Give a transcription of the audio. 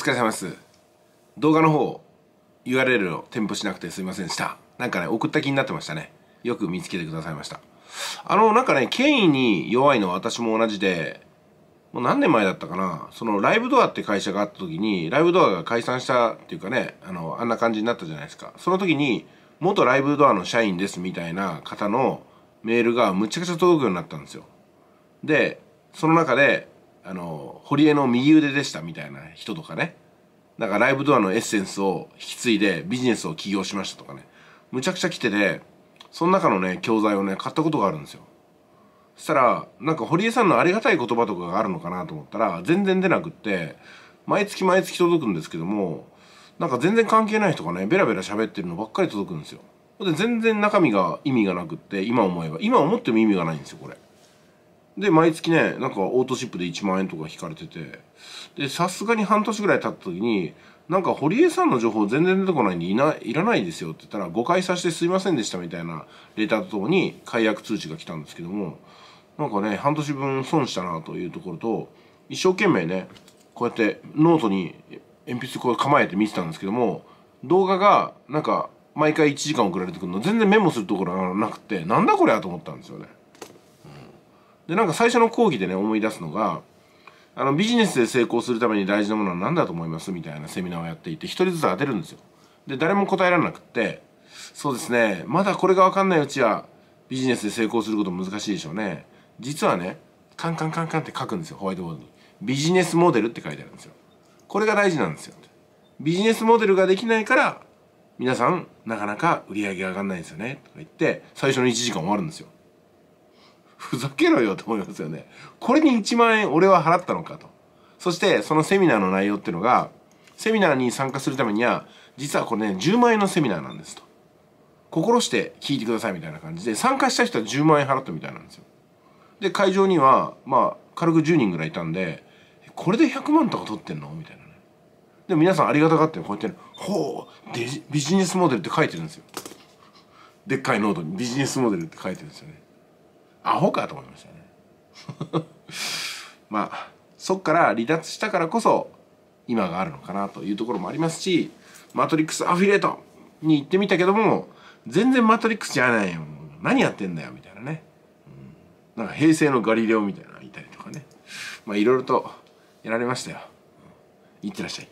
疲れ様です。動画の方、URL を添付しなくてすいませんでした。なんかね、送った気になってましたね。よく見つけてくださいました。あの、なんかね、権威に弱いのは私も同じで、もう何年前だったかな、そのライブドアって会社があった時に、ライブドアが解散したっていうかね、あの、あんな感じになったじゃないですか。その時に、元ライブドアの社員ですみたいな方のメールがむちゃくちゃ届くようになったんですよ。で、その中で、あの堀江の右腕でしたみたいな人とかねなんかライブドアのエッセンスを引き継いでビジネスを起業しましたとかねむちゃくちゃ来ててその中のね教材をね買ったことがあるんですよそしたらなんか堀江さんのありがたい言葉とかがあるのかなと思ったら全然出なくって毎月毎月届くんですけどもなんか全然関係ない人がねベラベラ喋ってるのばっかり届くんですよで全然中身が意味がなくって今思えば今思っても意味がないんですよこれで、毎月ね、なんかオートシップで1万円とか引かれてて、で、さすがに半年ぐらい経った時に、なんか堀江さんの情報全然出てこないんでいな、いらないですよって言ったら、誤解させてすいませんでしたみたいなレターとともに解約通知が来たんですけども、なんかね、半年分損したなというところと、一生懸命ね、こうやってノートに鉛筆こう構えて見てたんですけども、動画がなんか毎回1時間送られてくるの全然メモするところがなくて、なんだこれやと思ったんですよね。でなんか最初の講義でね思い出すのがあのビジネスで成功するために大事なものは何だと思いますみたいなセミナーをやっていて1人ずつ当てるんですよ。で誰も答えられなくってそうですねまだこれが分かんないうちはビジネスで成功すること難しいでしょうね。実はねカンカンカンカンって書くんですよホワイトボードに。ビジネスモデルって書いてあるんですよ。これが大事なんですよ。ビジネスモデルができないから皆さんなかなか売り上げが上がんないんですよねとか言って最初の1時間終わるんですよ。ふざけろよと思いますよね。これに1万円俺は払ったのかと。そしてそのセミナーの内容っていうのがセミナーに参加するためには実はこれね10万円のセミナーなんですと。心して聞いてくださいみたいな感じで参加した人は10万円払ったみたいなんですよ。で会場にはまあ軽く10人ぐらいいたんでこれで100万とか取ってんのみたいなね。で皆さんありがたがってこうやって、ね、ほうビジネスモデルって書いてるんですよ。でっかいノートにビジネスモデルって書いてるんですよね。アホかと思いましたね まあそっから離脱したからこそ今があるのかなというところもありますしマトリックスアフィリエイトに行ってみたけども全然マトリックスじゃないよ何やってんだよみたいなね、うん、なんか平成のガリレオみたいなのいたりとかねまあいろいろとやられましたよ、いってらっしゃい